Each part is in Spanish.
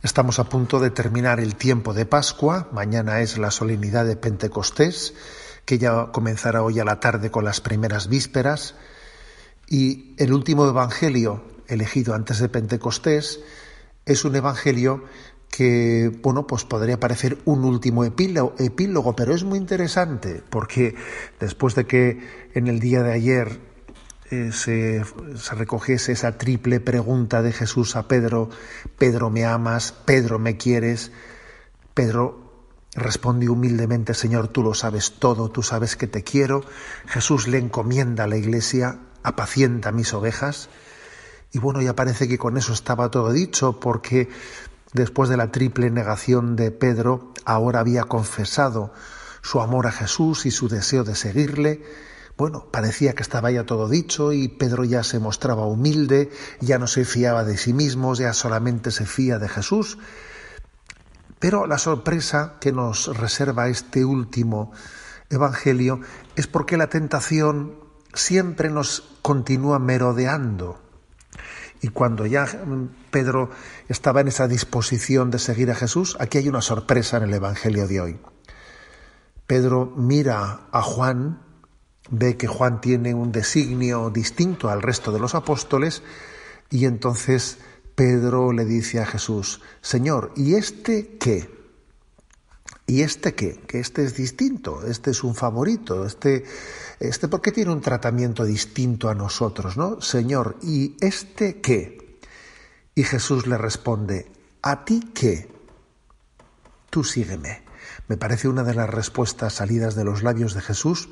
Estamos a punto de terminar el tiempo de Pascua, mañana es la solemnidad de Pentecostés, que ya comenzará hoy a la tarde con las primeras vísperas, y el último Evangelio elegido antes de Pentecostés es un Evangelio que, bueno, pues podría parecer un último epílogo, pero es muy interesante porque después de que en el día de ayer eh, se, se, recogiese esa triple pregunta de Jesús a Pedro, Pedro me amas, Pedro me quieres, Pedro responde humildemente, Señor, tú lo sabes todo, tú sabes que te quiero, Jesús le encomienda a la iglesia, apacienta mis ovejas, y bueno, ya parece que con eso estaba todo dicho, porque después de la triple negación de Pedro, ahora había confesado su amor a Jesús y su deseo de seguirle, bueno, parecía que estaba ya todo dicho y Pedro ya se mostraba humilde, ya no se fiaba de sí mismo, ya solamente se fía de Jesús. Pero la sorpresa que nos reserva este último Evangelio es porque la tentación siempre nos continúa merodeando. Y cuando ya Pedro estaba en esa disposición de seguir a Jesús, aquí hay una sorpresa en el Evangelio de hoy. Pedro mira a Juan ve que Juan tiene un designio distinto al resto de los apóstoles y entonces Pedro le dice a Jesús, Señor, ¿y este qué? ¿Y este qué? Que este es distinto, este es un favorito, este, este porque tiene un tratamiento distinto a nosotros, ¿no? Señor, ¿y este qué? Y Jesús le responde, ¿a ti qué? Tú sígueme. Me parece una de las respuestas salidas de los labios de Jesús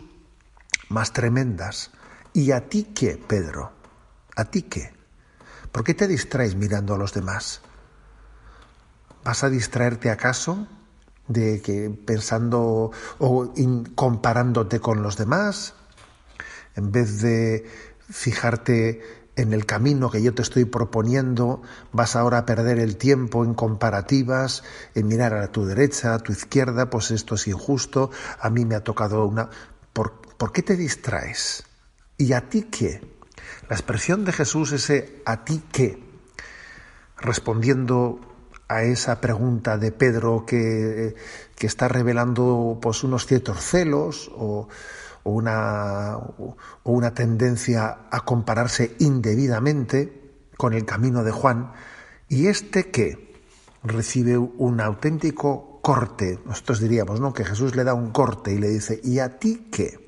más tremendas. ¿Y a ti qué, Pedro? ¿A ti qué? ¿Por qué te distraes mirando a los demás? ¿Vas a distraerte acaso de que pensando o comparándote con los demás en vez de fijarte en el camino que yo te estoy proponiendo, vas ahora a perder el tiempo en comparativas, en mirar a tu derecha, a tu izquierda, pues esto es injusto, a mí me ha tocado una... ¿Por, qué te distraes? ¿Y a ti qué? La expresión de Jesús, ese a ti qué, respondiendo a esa pregunta de Pedro que, está revelando pues, unos ciertos celos o, una, o, una, tendencia a compararse indebidamente con el camino de Juan, y este qué? recibe un auténtico corte, nosotros diríamos, ¿no? Que Jesús le da un corte y le dice, ¿y a ti qué?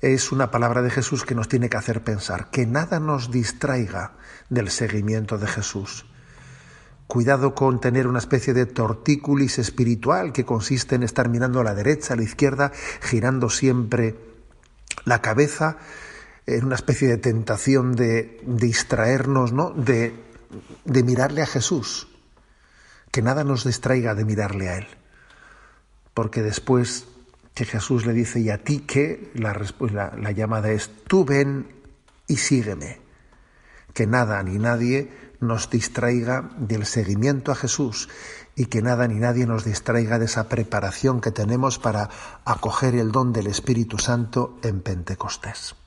Es una palabra de Jesús que nos tiene que hacer pensar, que nada nos distraiga del seguimiento de Jesús. Cuidado con tener una especie de tortículis espiritual que consiste en estar mirando a la derecha, a la izquierda, girando siempre la cabeza en una especie de tentación de distraernos, ¿no? De, de mirarle a Jesús que nada nos distraiga de mirarle a Él. Porque después que Jesús le dice, ¿y a ti qué? La, la llamada es, tú ven y sígueme. Que nada ni nadie nos distraiga del seguimiento a Jesús y que nada ni nadie nos distraiga de esa preparación que tenemos para acoger el don del Espíritu Santo en Pentecostés.